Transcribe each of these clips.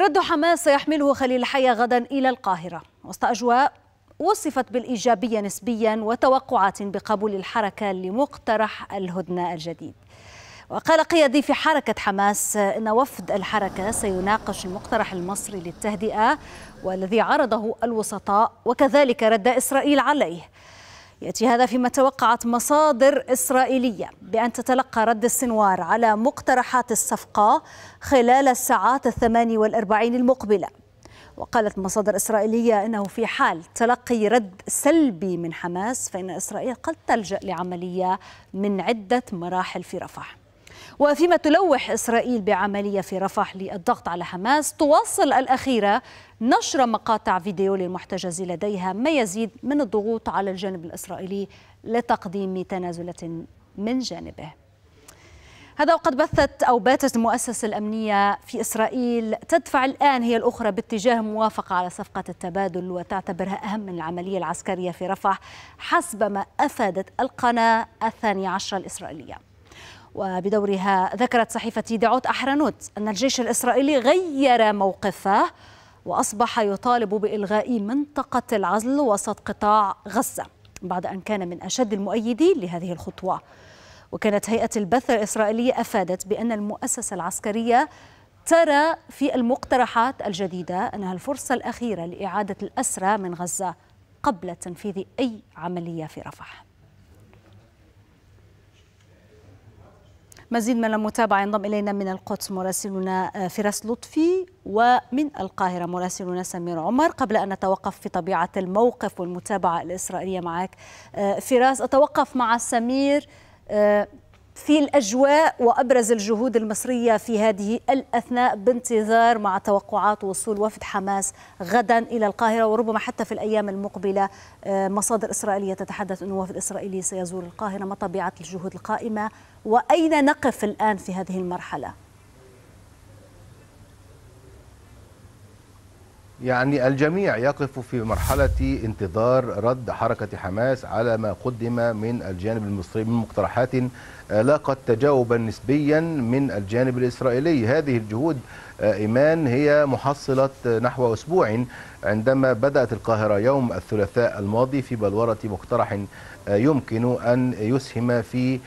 رد حماس سيحمله خليل حية غدا إلى القاهرة وسط أجواء وصفت بالإيجابية نسبيا وتوقعات بقبول الحركة لمقترح الهدنة الجديد وقال قيادي في حركة حماس أن وفد الحركة سيناقش المقترح المصري للتهدئة والذي عرضه الوسطاء وكذلك رد إسرائيل عليه يأتي هذا فيما توقعت مصادر إسرائيلية بأن تتلقى رد السنوار على مقترحات الصفقة خلال الساعات الثمان والأربعين المقبلة وقالت مصادر إسرائيلية أنه في حال تلقي رد سلبي من حماس فإن إسرائيل قد تلجأ لعملية من عدة مراحل في رفح وفيما تلوح إسرائيل بعملية في رفح للضغط على حماس تواصل الأخيرة نشر مقاطع فيديو للمحتجز لديها ما يزيد من الضغوط على الجانب الإسرائيلي لتقديم تنازلة من جانبه هذا وقد بثت أو باتت المؤسسة الأمنية في إسرائيل تدفع الآن هي الأخرى باتجاه موافقة على صفقة التبادل وتعتبرها أهم من العملية العسكرية في رفح حسب ما أفادت القناة الثانية عشرة الإسرائيلية وبدورها ذكرت صحيفة دعوت أحرنوت أن الجيش الإسرائيلي غير موقفه وأصبح يطالب بإلغاء منطقة العزل وسط قطاع غزة بعد أن كان من أشد المؤيدين لهذه الخطوة وكانت هيئة البث الإسرائيلية أفادت بأن المؤسسة العسكرية ترى في المقترحات الجديدة أنها الفرصة الأخيرة لإعادة الأسرى من غزة قبل تنفيذ أي عملية في رفح مزيد من المتابعة ينضم إلينا من القدس مراسلنا آه، فراس لطفي ومن القاهرة مراسلنا سمير عمر قبل أن نتوقف في طبيعة الموقف والمتابعة الإسرائيلية معك آه، فراس أتوقف مع سمير آه، في الأجواء وأبرز الجهود المصرية في هذه الأثناء بانتظار مع توقعات وصول وفد حماس غدا إلى القاهرة وربما حتى في الأيام المقبلة آه، مصادر إسرائيلية تتحدث أن وفد إسرائيلي سيزور القاهرة ما طبيعة الجهود القائمة وأين نقف الآن في هذه المرحلة؟ يعني الجميع يقف في مرحلة انتظار رد حركة حماس على ما قدم من الجانب المصري من مقترحات آه، لاقت تجاوبا نسبيا من الجانب الإسرائيلي هذه الجهود آه، إيمان هي محصلة آه، نحو أسبوع عندما بدأت القاهرة يوم الثلاثاء الماضي في بلورة مقترح يمكن أن يسهم في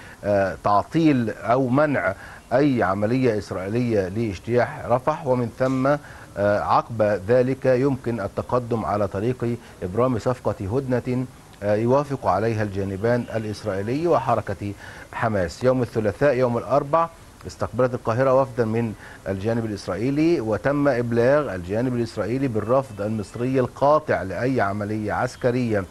تعطيل أو منع أي عملية إسرائيلية لاجتياح رفح ومن ثم آه، عقب ذلك يمكن التقدم على طريق إبرام صفقة هدنة آه، يوافق عليها الجانبان الإسرائيلي وحركة حماس يوم الثلاثاء يوم الأربع استقبلت القاهرة وفدا من الجانب الإسرائيلي وتم إبلاغ الجانب الإسرائيلي بالرفض المصري القاطع لأي عملية عسكرية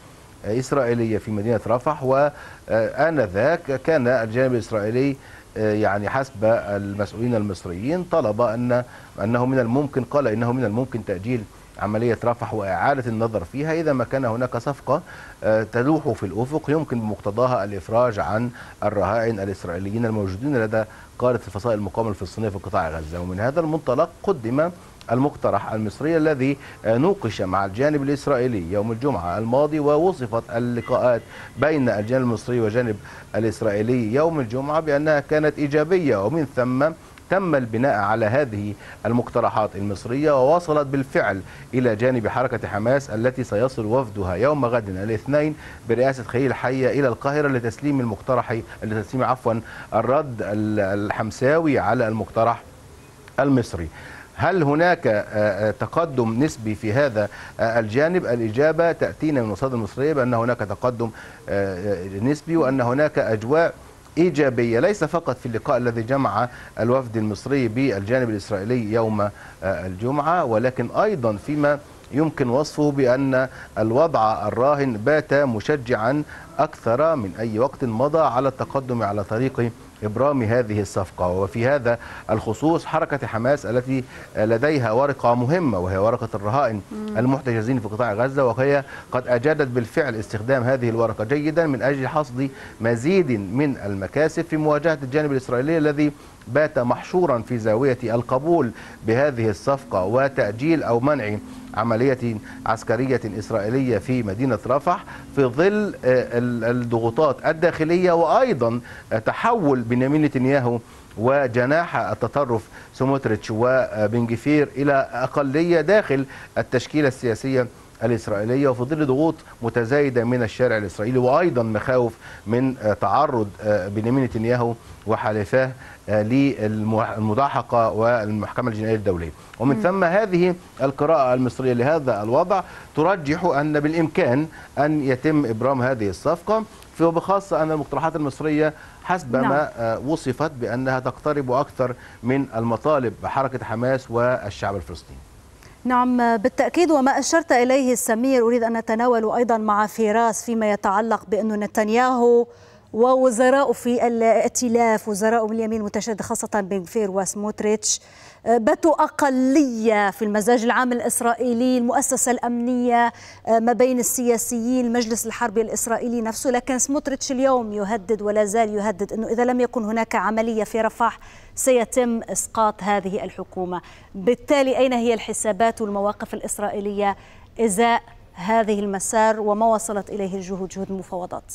آه، إسرائيلية في مدينة رفح وآنذاك كان الجانب الإسرائيلي يعني حسب المسؤولين المصريين طلب ان انه من الممكن قال انه من الممكن تاجيل عملية رفح وإعادة النظر فيها إذا ما كان هناك صفقة آه، تلوح في الأفق يمكن بمقتضاها الإفراج عن الرهائن الإسرائيليين الموجودين لدى قادة الفصائل المقاومة الفلسطينية في قطاع غزة ومن هذا المنطلق قدم المقترح المصري الذي آه، نوقش مع الجانب الإسرائيلي يوم الجمعة الماضي ووصفت اللقاءات بين الجانب المصري والجانب الإسرائيلي يوم الجمعة بأنها كانت إيجابية ومن ثم تم البناء على هذه المقترحات المصرية ووصلت بالفعل إلى جانب حركة حماس التي سيصل وفدها يوم غد الاثنين برئاسة خليل حية إلى القاهرة لتسليم المقترح لتسليم عفوا الرد الحمساوي على المقترح المصري هل هناك آه، آه، تقدم نسبي في هذا آه، الجانب الإجابة تأتينا من الوساطة المصرية بأن هناك تقدم نسبي وأن هناك أجواء إيجابية ليس فقط في اللقاء الذي جمع الوفد المصري بالجانب الإسرائيلي يوم الجمعة ولكن أيضا فيما يمكن وصفه بأن الوضع الراهن بات مشجعا أكثر من أي وقت مضى على التقدم على طريق إبرام هذه الصفقة وفي هذا الخصوص حركة حماس التي لديها ورقة مهمة وهي ورقة الرهائن المحتجزين في قطاع غزة وهي قد أجادت بالفعل استخدام هذه الورقة جيدا من أجل حصد مزيد من المكاسب في مواجهة الجانب الإسرائيلي الذي بات محشورا في زاوية القبول بهذه الصفقة وتأجيل أو منع عملية عسكرية إسرائيلية في مدينة رفح في ظل آه، الضغوطات الداخلية وأيضا تحول بنيامين نتنياهو وجناح التطرف سموتريتش وبنجفير إلى أقلية داخل التشكيلة السياسية الإسرائيلية وفي ظل ضغوط متزايدة من الشارع الإسرائيلي وأيضا مخاوف من آه، تعرض آه، بنيامين نتنياهو وحلفاه للمضاحقه والمحكمة الجنائية الدولية ومن ثم هذه القراءة المصرية لهذا الوضع ترجح أن بالإمكان أن يتم إبرام هذه الصفقة وبخاصة أن المقترحات المصرية حسب نعم. ما آه، وصفت بأنها تقترب أكثر من المطالب حركة حماس والشعب الفلسطيني نعم بالتأكيد وما أشرت إليه السمير أريد أن نتناول أيضا مع فراس فيما يتعلق بأن نتنياهو ووزراء في الائتلاف وزراء اليمين المتشدد خاصة بين فير وسموتريتش آه، باتوا أقلية في المزاج العام الإسرائيلي المؤسسة الأمنية آه، ما بين السياسيين مجلس الحرب الإسرائيلي نفسه لكن سموتريتش اليوم يهدد ولا زال يهدد أنه إذا لم يكن هناك عملية في رفح سيتم إسقاط هذه الحكومة بالتالي أين هي الحسابات والمواقف الإسرائيلية إزاء هذه المسار وما وصلت إليه الجهود جهود المفاوضات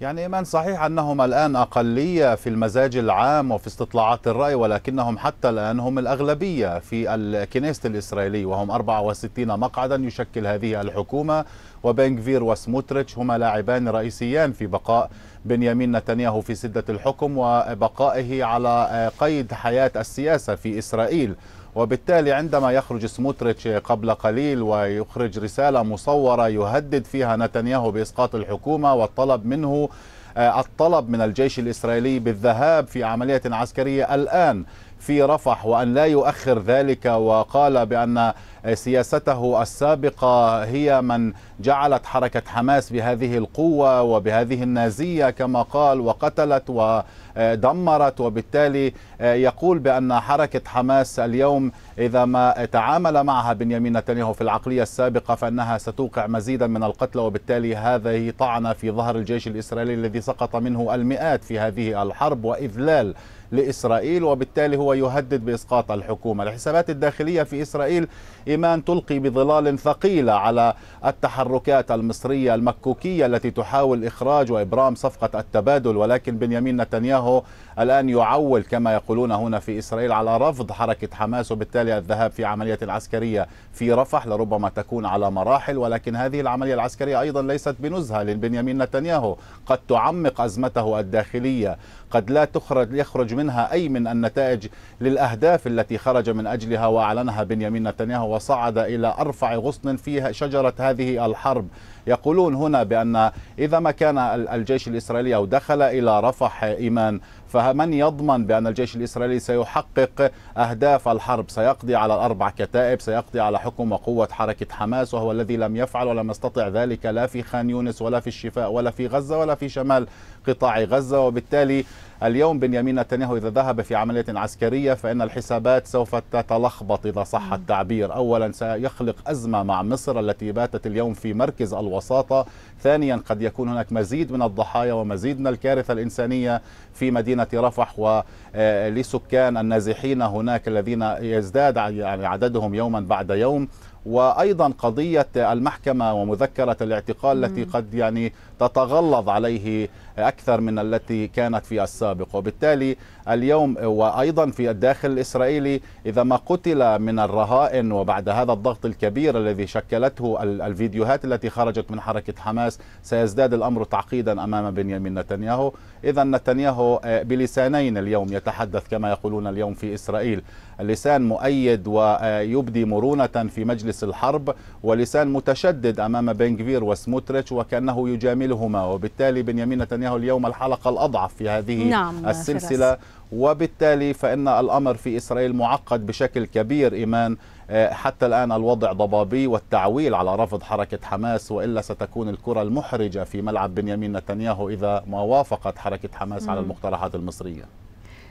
يعني إيمان صحيح أنهم الآن أقلية في المزاج العام وفي استطلاعات الرأي ولكنهم حتى الآن هم الأغلبية في الكنيست الإسرائيلي وهم 64 مقعدا يشكل هذه الحكومة وبنكفير وسموتريتش هما لاعبان رئيسيان في بقاء بنيامين نتنياهو في سدة الحكم وبقائه على قيد حياة السياسة في إسرائيل وبالتالي عندما يخرج سموتريتش قبل قليل ويخرج رسالة مصورة يهدد فيها نتنياهو بإسقاط الحكومة والطلب منه آه، الطلب من الجيش الإسرائيلي بالذهاب في عملية عسكرية الآن في رفح وأن لا يؤخر ذلك وقال بأن سياسته السابقة هي من جعلت حركة حماس بهذه القوة وبهذه النازية كما قال وقتلت ودمرت وبالتالي يقول بأن حركة حماس اليوم إذا ما تعامل معها بنيامين نتنياهو في العقلية السابقة فإنها ستوقع مزيدا من القتلى وبالتالي هذه طعنة في ظهر الجيش الإسرائيلي الذي سقط منه المئات في هذه الحرب وإذلال لإسرائيل وبالتالي هو يهدد بإسقاط الحكومة الحسابات الداخلية في إسرائيل إيمان تلقي بظلال ثقيلة على التحركات المصرية المكوكية التي تحاول إخراج وإبرام صفقة التبادل ولكن بنيامين نتنياهو الآن يعول كما يقولون هنا في إسرائيل على رفض حركة حماس وبالتالي الذهاب في عملية عسكرية في رفح لربما تكون على مراحل ولكن هذه العملية العسكرية أيضا ليست بنزهة لبنيامين نتنياهو قد تعمق أزمته الداخلية قد لا تخرج يخرج منها أي من النتائج للأهداف التي خرج من أجلها وأعلنها بنيامين نتنياهو وصعد إلى أرفع غصن في شجرة هذه الحرب يقولون هنا بأن إذا ما كان الجيش الإسرائيلي أو دخل إلى رفح إيمان فمن يضمن بأن الجيش الإسرائيلي سيحقق أهداف الحرب سيقضي على الأربع كتائب سيقضي على حكم وقوة حركة حماس وهو الذي لم يفعل ولم يستطع ذلك لا في خان يونس ولا في الشفاء ولا في غزة ولا في شمال قطاع غزة وبالتالي اليوم بنيامين نتنياهو إذا ذهب في عملية عسكرية فإن الحسابات سوف تتلخبط إذا صح نعم. التعبير أولا سيخلق أزمة مع مصر التي باتت اليوم في مركز الوساطة ثانيا قد يكون هناك مزيد من الضحايا ومزيد من الكارثة الإنسانية في مدينة مدينة رفح ولسكان آه، النازحين هناك الذين يزداد يعني عددهم يوما بعد يوم وايضا قضيه المحكمه ومذكره الاعتقال التي قد يعني تتغلظ عليه أكثر من التي كانت في السابق وبالتالي اليوم وأيضا في الداخل الإسرائيلي إذا ما قتل من الرهائن وبعد هذا الضغط الكبير الذي شكلته الفيديوهات التي خرجت من حركة حماس سيزداد الأمر تعقيدا أمام بنيامين نتنياهو إذا نتنياهو آه، بلسانين اليوم يتحدث كما يقولون اليوم في إسرائيل اللسان مؤيد ويبدي آه، مرونة في مجلس الحرب ولسان متشدد أمام بنغفير وسموتريتش وكأنه يجاملهما وبالتالي بنيامين نتنياهو نتنياهو اليوم الحلقة الأضعف في هذه نعم السلسلة وبالتالي فإن الأمر في إسرائيل معقد بشكل كبير إيمان آه، حتى الآن الوضع ضبابي والتعويل على رفض حركة حماس وإلا ستكون الكرة المحرجة في ملعب بنيامين نتنياهو إذا ما وافقت حركة حماس على المقترحات المصرية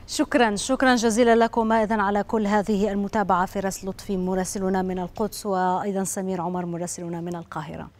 شكرا شكرا جزيلا لكم اذا على كل هذه المتابعه فراس لطفي مراسلنا من القدس وايضا سمير عمر مراسلنا من القاهره